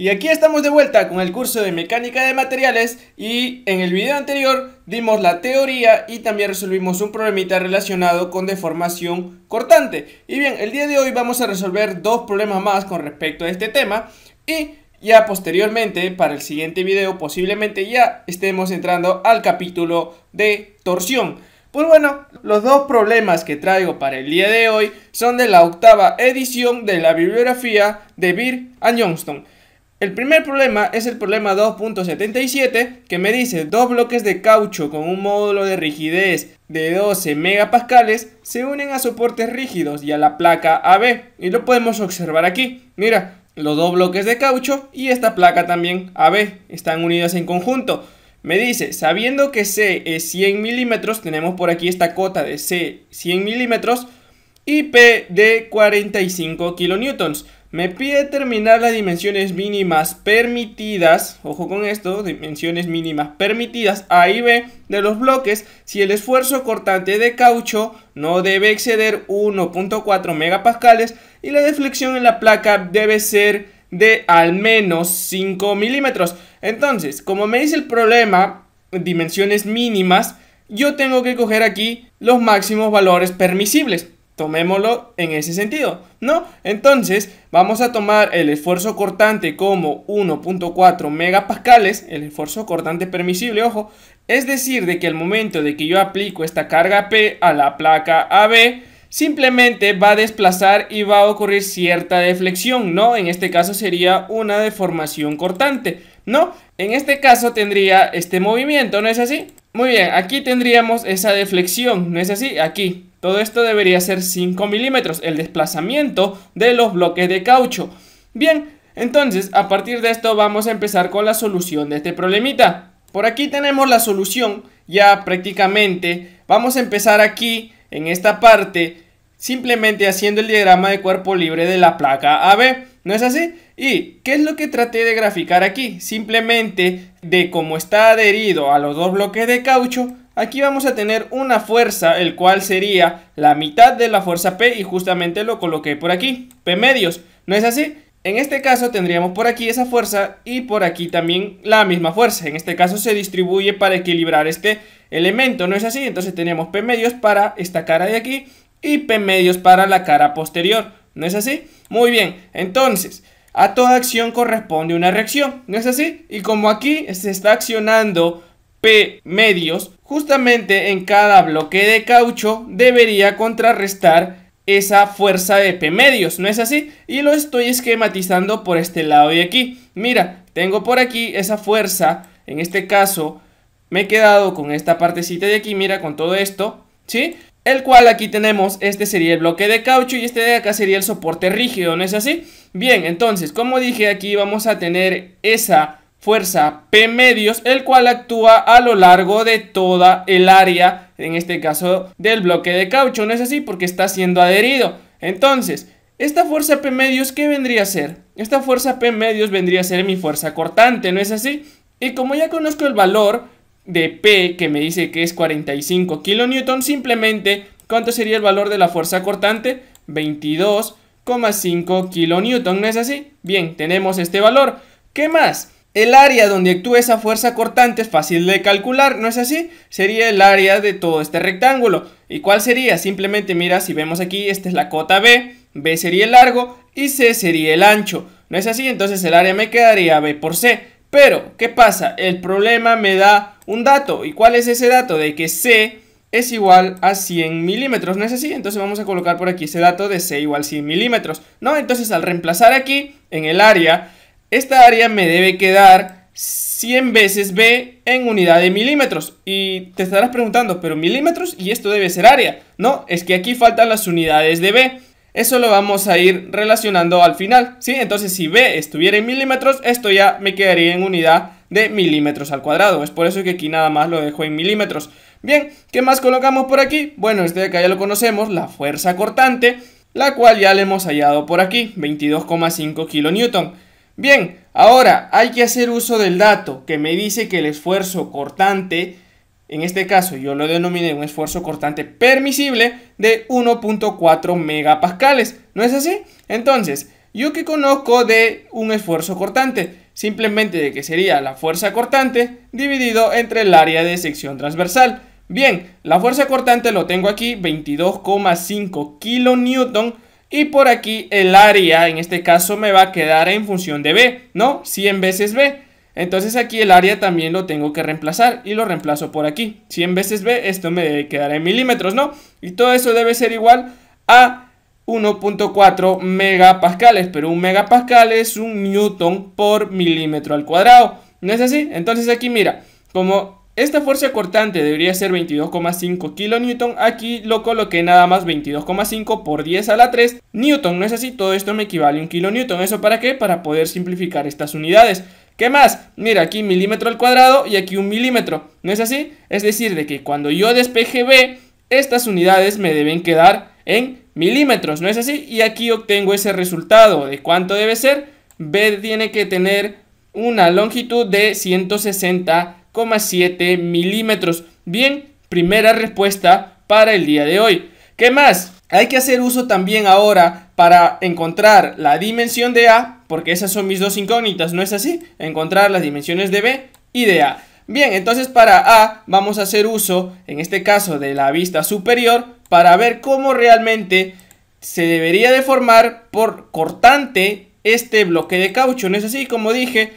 Y aquí estamos de vuelta con el curso de mecánica de materiales y en el video anterior dimos la teoría y también resolvimos un problemita relacionado con deformación cortante. Y bien, el día de hoy vamos a resolver dos problemas más con respecto a este tema y ya posteriormente para el siguiente video posiblemente ya estemos entrando al capítulo de torsión. Pues bueno, los dos problemas que traigo para el día de hoy son de la octava edición de la bibliografía de Bir Johnston. El primer problema es el problema 2.77 que me dice dos bloques de caucho con un módulo de rigidez de 12 megapascales se unen a soportes rígidos y a la placa AB y lo podemos observar aquí. Mira, los dos bloques de caucho y esta placa también AB están unidas en conjunto. Me dice, sabiendo que C es 100 milímetros, tenemos por aquí esta cota de C 100 milímetros y P de 45 kilonewtons. Me pide terminar las dimensiones mínimas permitidas, ojo con esto, dimensiones mínimas permitidas A y B de los bloques si el esfuerzo cortante de caucho no debe exceder 1.4 megapascales y la deflexión en la placa debe ser de al menos 5 milímetros. Entonces, como me dice el problema, dimensiones mínimas, yo tengo que coger aquí los máximos valores permisibles tomémoslo en ese sentido, ¿no? Entonces, vamos a tomar el esfuerzo cortante como 1.4 megapascales, el esfuerzo cortante permisible, ojo, es decir, de que el momento de que yo aplico esta carga P a la placa AB, simplemente va a desplazar y va a ocurrir cierta deflexión, ¿no? En este caso sería una deformación cortante, ¿no? En este caso tendría este movimiento, ¿no es así? Muy bien, aquí tendríamos esa deflexión, ¿no es así? Aquí, todo esto debería ser 5 milímetros, el desplazamiento de los bloques de caucho. Bien, entonces a partir de esto vamos a empezar con la solución de este problemita. Por aquí tenemos la solución ya prácticamente. Vamos a empezar aquí en esta parte simplemente haciendo el diagrama de cuerpo libre de la placa AB. ¿No es así? ¿Y qué es lo que traté de graficar aquí? Simplemente de cómo está adherido a los dos bloques de caucho, Aquí vamos a tener una fuerza, el cual sería la mitad de la fuerza P y justamente lo coloqué por aquí, P medios, ¿no es así? En este caso tendríamos por aquí esa fuerza y por aquí también la misma fuerza. En este caso se distribuye para equilibrar este elemento, ¿no es así? Entonces tenemos P medios para esta cara de aquí y P medios para la cara posterior, ¿no es así? Muy bien, entonces... A toda acción corresponde una reacción, ¿no es así? Y como aquí se está accionando P medios, Justamente en cada bloque de caucho debería contrarrestar esa fuerza de P medios, ¿no es así? Y lo estoy esquematizando por este lado de aquí. Mira, tengo por aquí esa fuerza, en este caso me he quedado con esta partecita de aquí, mira, con todo esto, ¿sí? El cual aquí tenemos, este sería el bloque de caucho y este de acá sería el soporte rígido, ¿no es así? Bien, entonces, como dije, aquí vamos a tener esa fuerza P medios, el cual actúa a lo largo de toda el área, en este caso del bloque de caucho, ¿no es así? Porque está siendo adherido. Entonces, esta fuerza P medios, ¿qué vendría a ser? Esta fuerza P medios vendría a ser mi fuerza cortante, ¿no es así? Y como ya conozco el valor de P, que me dice que es 45 kN simplemente, ¿cuánto sería el valor de la fuerza cortante? 22,5 kN ¿no es así? Bien, tenemos este valor. ¿Qué más? El área donde actúa esa fuerza cortante es fácil de calcular, ¿no es así? Sería el área de todo este rectángulo. ¿Y cuál sería? Simplemente mira, si vemos aquí, esta es la cota B, B sería el largo y C sería el ancho. ¿No es así? Entonces el área me quedaría B por C. Pero, ¿qué pasa? El problema me da un dato. ¿Y cuál es ese dato? De que C es igual a 100 milímetros, ¿no es así? Entonces vamos a colocar por aquí ese dato de C igual a 100 milímetros, ¿no? Entonces al reemplazar aquí en el área esta área me debe quedar 100 veces B en unidad de milímetros. Y te estarás preguntando, pero milímetros y esto debe ser área. No, es que aquí faltan las unidades de B. Eso lo vamos a ir relacionando al final, ¿sí? Entonces si B estuviera en milímetros, esto ya me quedaría en unidad de milímetros al cuadrado. Es por eso que aquí nada más lo dejo en milímetros. Bien, ¿qué más colocamos por aquí? Bueno, este de acá ya lo conocemos, la fuerza cortante, la cual ya le hemos hallado por aquí, 22,5 kN Bien, ahora hay que hacer uso del dato que me dice que el esfuerzo cortante, en este caso yo lo denominé un esfuerzo cortante permisible de 1.4 megapascales, ¿no es así? Entonces, yo que conozco de un esfuerzo cortante, simplemente de que sería la fuerza cortante dividido entre el área de sección transversal. Bien, la fuerza cortante lo tengo aquí, 22,5 kN. Y por aquí el área, en este caso, me va a quedar en función de B, ¿no? 100 veces B. Entonces aquí el área también lo tengo que reemplazar y lo reemplazo por aquí. 100 veces B, esto me debe quedar en milímetros, ¿no? Y todo eso debe ser igual a 1.4 megapascales, pero un megapascal es un newton por milímetro al cuadrado. ¿No es así? Entonces aquí mira, como esta fuerza cortante debería ser 22,5 kN, aquí lo coloqué nada más 22,5 por 10 a la 3 Newton, no es así, todo esto me equivale a un kN, ¿eso para qué? Para poder simplificar estas unidades ¿Qué más? Mira, aquí milímetro al cuadrado y aquí un milímetro, ¿no es así? Es decir, de que cuando yo despeje B, estas unidades me deben quedar en milímetros, ¿no es así? Y aquí obtengo ese resultado de cuánto debe ser. B tiene que tener una longitud de 160 7 milímetros. Bien, primera respuesta para el día de hoy. ¿Qué más? Hay que hacer uso también ahora para encontrar la dimensión de A, porque esas son mis dos incógnitas, ¿no es así? Encontrar las dimensiones de B y de A. Bien, entonces para A vamos a hacer uso, en este caso, de la vista superior para ver cómo realmente se debería deformar por cortante este bloque de caucho. ¿No es así? Como dije,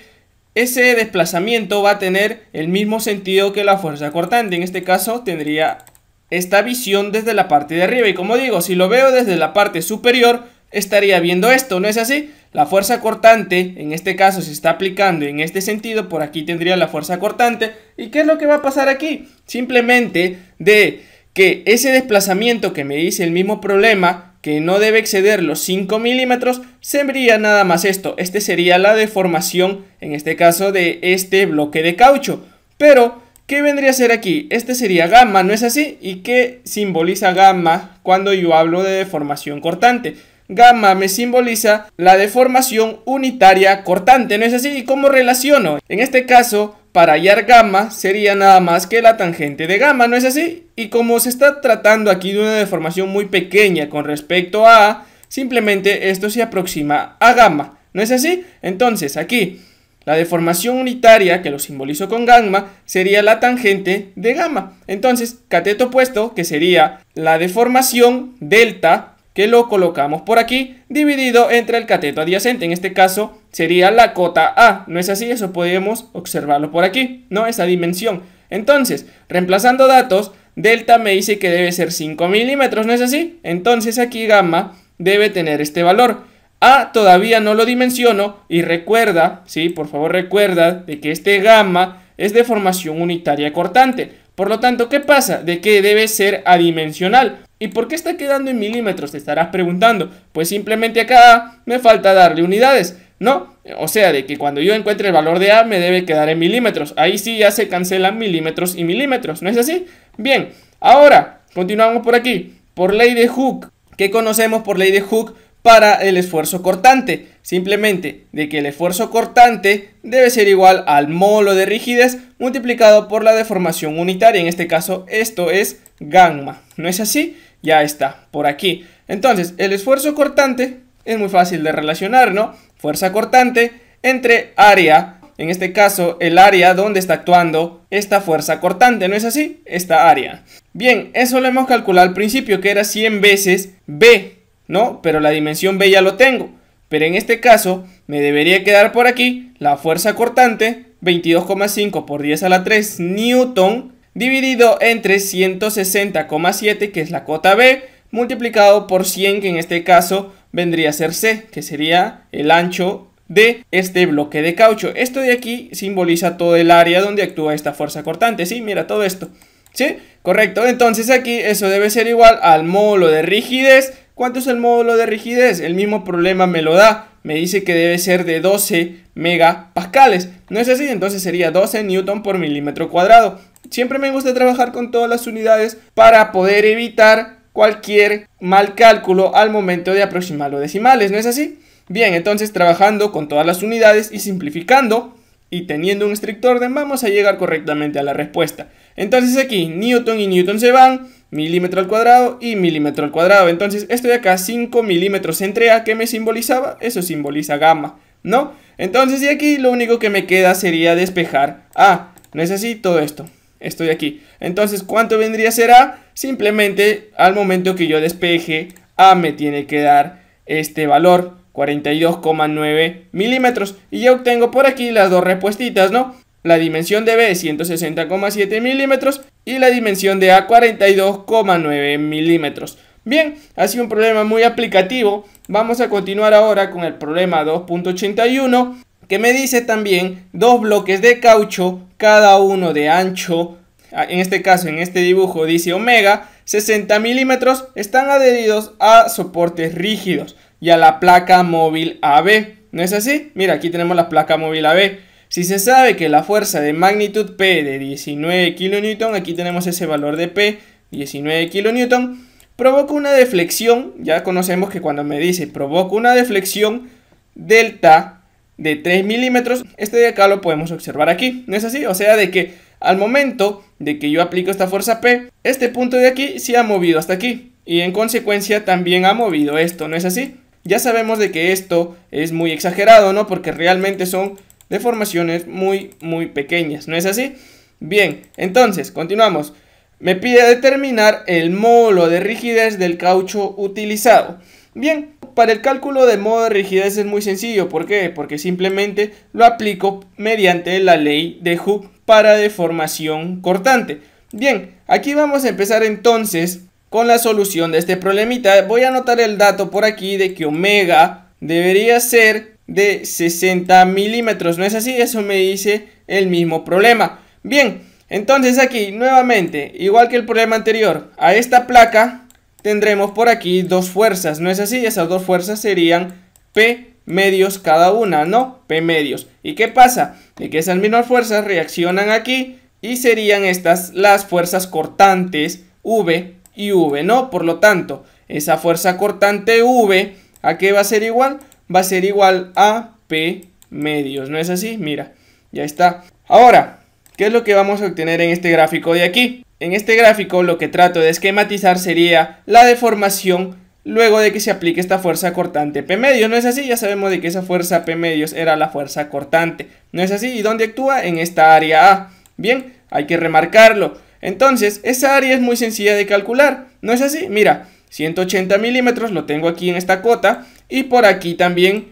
ese desplazamiento va a tener el mismo sentido que la fuerza cortante. En este caso tendría esta visión desde la parte de arriba. Y como digo, si lo veo desde la parte superior, estaría viendo esto, ¿no es así? La fuerza cortante, en este caso, se está aplicando en este sentido. Por aquí tendría la fuerza cortante. ¿Y qué es lo que va a pasar aquí? Simplemente de que ese desplazamiento que me dice el mismo problema que no debe exceder los 5 milímetros, vería nada más esto. Este sería la deformación, en este caso, de este bloque de caucho. Pero, ¿qué vendría a ser aquí? Este sería gamma, ¿no es así? ¿Y qué simboliza gamma cuando yo hablo de deformación cortante? Gamma me simboliza la deformación unitaria cortante, ¿no es así? ¿Y cómo relaciono? En este caso, para hallar gamma sería nada más que la tangente de gamma, ¿no es así? Y como se está tratando aquí de una deformación muy pequeña con respecto a A, simplemente esto se aproxima a gamma, ¿no es así? Entonces aquí la deformación unitaria, que lo simbolizo con gamma, sería la tangente de gamma. Entonces, cateto opuesto, que sería la deformación delta, que lo colocamos por aquí, dividido entre el cateto adyacente, en este caso sería la cota A, ¿no es así? Eso podemos observarlo por aquí, ¿no? Esa dimensión. Entonces, reemplazando datos, delta me dice que debe ser 5 milímetros, ¿no es así? Entonces aquí gamma debe tener este valor. A todavía no lo dimensiono y recuerda, sí, por favor recuerda de que este gamma es de formación unitaria cortante. Por lo tanto, ¿qué pasa? De que debe ser adimensional. ¿Y por qué está quedando en milímetros? Te estarás preguntando. Pues simplemente acá me falta darle unidades. No, o sea, de que cuando yo encuentre el valor de A me debe quedar en milímetros. Ahí sí ya se cancelan milímetros y milímetros, ¿no es así? Bien, ahora continuamos por aquí. Por ley de Hooke, ¿qué conocemos por ley de Hooke para el esfuerzo cortante? Simplemente de que el esfuerzo cortante debe ser igual al molo de rigidez multiplicado por la deformación unitaria. En este caso esto es gamma, ¿no es así? Ya está, por aquí. Entonces, el esfuerzo cortante es muy fácil de relacionar, ¿no? Fuerza cortante entre área, en este caso el área donde está actuando esta fuerza cortante, ¿no es así? Esta área. Bien, eso lo hemos calculado al principio, que era 100 veces B, ¿no? Pero la dimensión B ya lo tengo. Pero en este caso me debería quedar por aquí la fuerza cortante 22,5 por 10 a la 3 newton dividido entre 160,7 que es la cota B multiplicado por 100 que en este caso vendría a ser C, que sería el ancho de este bloque de caucho. Esto de aquí simboliza todo el área donde actúa esta fuerza cortante, ¿sí? Mira todo esto, ¿sí? Correcto, entonces aquí eso debe ser igual al módulo de rigidez. ¿Cuánto es el módulo de rigidez? El mismo problema me lo da, me dice que debe ser de 12 megapascales. ¿No es así? Entonces sería 12 newton por milímetro cuadrado. Siempre me gusta trabajar con todas las unidades para poder evitar cualquier mal cálculo al momento de aproximar los decimales, ¿no es así? Bien, entonces trabajando con todas las unidades y simplificando y teniendo un estricto orden vamos a llegar correctamente a la respuesta. Entonces aquí Newton y Newton se van, milímetro al cuadrado y milímetro al cuadrado. Entonces esto de acá 5 milímetros entre A que me simbolizaba, eso simboliza gamma, ¿no? Entonces de aquí lo único que me queda sería despejar A. Necesito ¿No todo esto? estoy aquí. Entonces, ¿cuánto vendría a ser A? Simplemente al momento que yo despeje, A me tiene que dar este valor, 42,9 milímetros. Y ya obtengo por aquí las dos respuestas, ¿no? La dimensión de B es 160,7 milímetros y la dimensión de A 42,9 milímetros. Bien, ha sido un problema muy aplicativo. Vamos a continuar ahora con el problema 2.81 que me dice también dos bloques de caucho, cada uno de ancho, ah, en este caso en este dibujo dice omega, 60 milímetros, están adheridos a soportes rígidos y a la placa móvil AB. ¿No es así? Mira, aquí tenemos la placa móvil AB. Si se sabe que la fuerza de magnitud P de 19 kN, aquí tenemos ese valor de P, 19 kN, provoca una deflexión, ya conocemos que cuando me dice provoca una deflexión delta de 3 milímetros. Este de acá lo podemos observar aquí, ¿no es así? O sea, de que al momento de que yo aplico esta fuerza P, este punto de aquí se ha movido hasta aquí. Y en consecuencia también ha movido esto, ¿no es así? Ya sabemos de que esto es muy exagerado, ¿no? Porque realmente son deformaciones muy, muy pequeñas, ¿no es así? Bien, entonces, continuamos. Me pide determinar el molo de rigidez del caucho utilizado. Bien, para el cálculo de modo de rigidez es muy sencillo. ¿Por qué? Porque simplemente lo aplico mediante la ley de Hooke para deformación cortante. Bien, aquí vamos a empezar entonces con la solución de este problemita. Voy a anotar el dato por aquí de que omega debería ser de 60 milímetros. ¿No es así? Eso me dice el mismo problema. Bien, entonces aquí nuevamente, igual que el problema anterior, a esta placa tendremos por aquí dos fuerzas, ¿no es así? Esas dos fuerzas serían P medios cada una, ¿no? P medios. ¿Y qué pasa? De que esas mismas fuerzas reaccionan aquí y serían estas las fuerzas cortantes V y V, ¿no? Por lo tanto, esa fuerza cortante V, ¿a qué va a ser igual? Va a ser igual a P medios, ¿no es así? Mira, ya está. Ahora, ¿qué es lo que vamos a obtener en este gráfico de aquí? En este gráfico lo que trato de esquematizar sería la deformación luego de que se aplique esta fuerza cortante P medio. ¿No es así? Ya sabemos de que esa fuerza P medios era la fuerza cortante. ¿No es así? ¿Y dónde actúa? En esta área A. Bien, hay que remarcarlo. Entonces, esa área es muy sencilla de calcular. ¿No es así? Mira, 180 milímetros lo tengo aquí en esta cota y por aquí también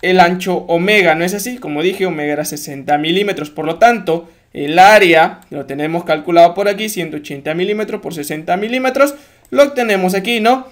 el ancho omega. ¿No es así? Como dije, omega era 60 milímetros. Por lo tanto, el área lo tenemos calculado por aquí, 180 milímetros por 60 milímetros. Lo tenemos aquí, ¿no?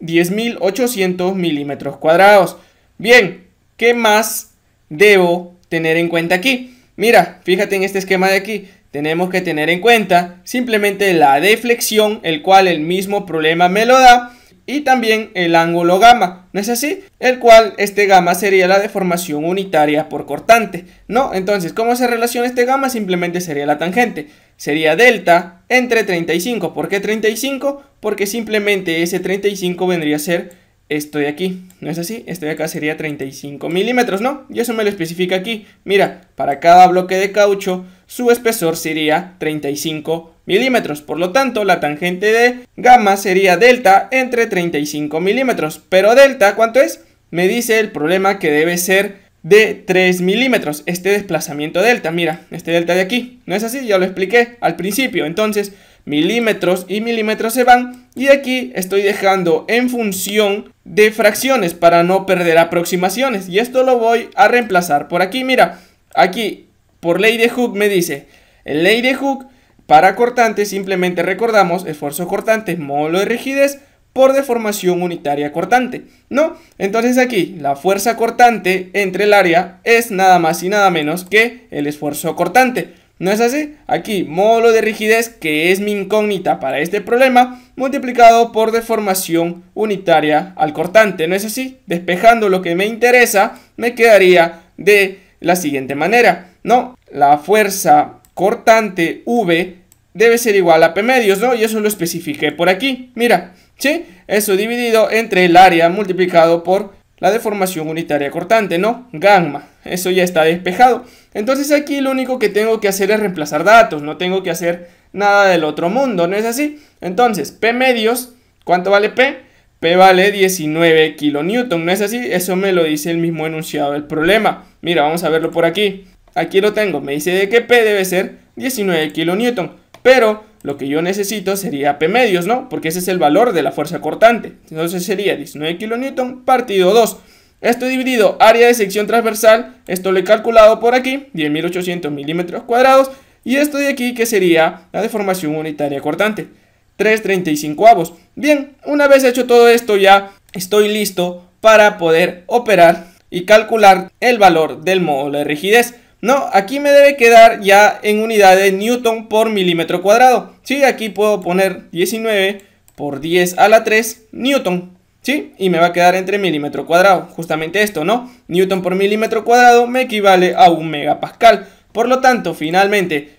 10.800 milímetros cuadrados. Bien, ¿qué más debo tener en cuenta aquí? Mira, fíjate en este esquema de aquí. Tenemos que tener en cuenta simplemente la deflexión, el cual el mismo problema me lo da y también el ángulo gamma, ¿no es así? El cual este gamma sería la deformación unitaria por cortante, ¿no? Entonces, ¿cómo se relaciona este gamma? Simplemente sería la tangente. Sería delta entre 35. ¿Por qué 35? Porque simplemente ese 35 vendría a ser esto de aquí, ¿no es así? Esto de acá sería 35 milímetros, ¿no? Y eso me lo especifica aquí. Mira, para cada bloque de caucho, su espesor sería 35 milímetros milímetros. Por lo tanto, la tangente de gamma sería delta entre 35 milímetros. Pero delta, ¿cuánto es? Me dice el problema que debe ser de 3 milímetros. Este desplazamiento delta, mira, este delta de aquí. ¿No es así? Ya lo expliqué al principio. Entonces, milímetros y milímetros se van. Y aquí estoy dejando en función de fracciones para no perder aproximaciones. Y esto lo voy a reemplazar por aquí, mira. Aquí, por ley de Hooke me dice, en ley de Hooke para cortante simplemente recordamos esfuerzo cortante, módulo de rigidez por deformación unitaria cortante, ¿no? Entonces aquí la fuerza cortante entre el área es nada más y nada menos que el esfuerzo cortante. ¿No es así? Aquí módulo de rigidez, que es mi incógnita para este problema, multiplicado por deformación unitaria al cortante. ¿No es así? Despejando lo que me interesa, me quedaría de la siguiente manera, ¿no? La fuerza cortante V debe ser igual a P medios, ¿no? Y eso lo especifiqué por aquí, mira, ¿sí? Eso dividido entre el área multiplicado por la deformación unitaria cortante, ¿no? Gamma, eso ya está despejado. Entonces aquí lo único que tengo que hacer es reemplazar datos, no tengo que hacer nada del otro mundo, ¿no es así? Entonces, P medios, ¿cuánto vale P? P vale 19 kilonewton, ¿no es así? Eso me lo dice el mismo enunciado del problema. Mira, vamos a verlo por aquí. Aquí lo tengo, me dice de que P debe ser 19 kilonewton. Pero lo que yo necesito sería P medios, ¿no? Porque ese es el valor de la fuerza cortante. Entonces sería 19 kN partido 2. Esto dividido área de sección transversal, esto lo he calculado por aquí, 10.800 milímetros cuadrados. Y esto de aquí que sería la deformación unitaria cortante, 335 avos. Bien, una vez hecho todo esto ya estoy listo para poder operar y calcular el valor del módulo de rigidez. No, aquí me debe quedar ya en unidades newton por milímetro cuadrado. Sí, aquí puedo poner 19 por 10 a la 3 newton. ¿Sí? Y me va a quedar entre milímetro cuadrado. Justamente esto, ¿no? Newton por milímetro cuadrado me equivale a un megapascal. Por lo tanto, finalmente,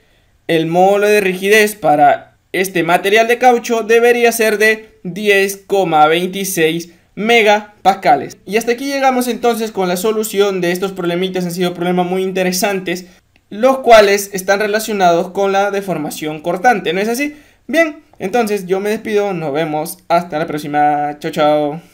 el módulo de rigidez para este material de caucho debería ser de 10,26 Mega megapascales. Y hasta aquí llegamos entonces con la solución de estos problemitas, han sido problemas muy interesantes, los cuales están relacionados con la deformación cortante, ¿no es así? Bien, entonces yo me despido, nos vemos, hasta la próxima, chao chao.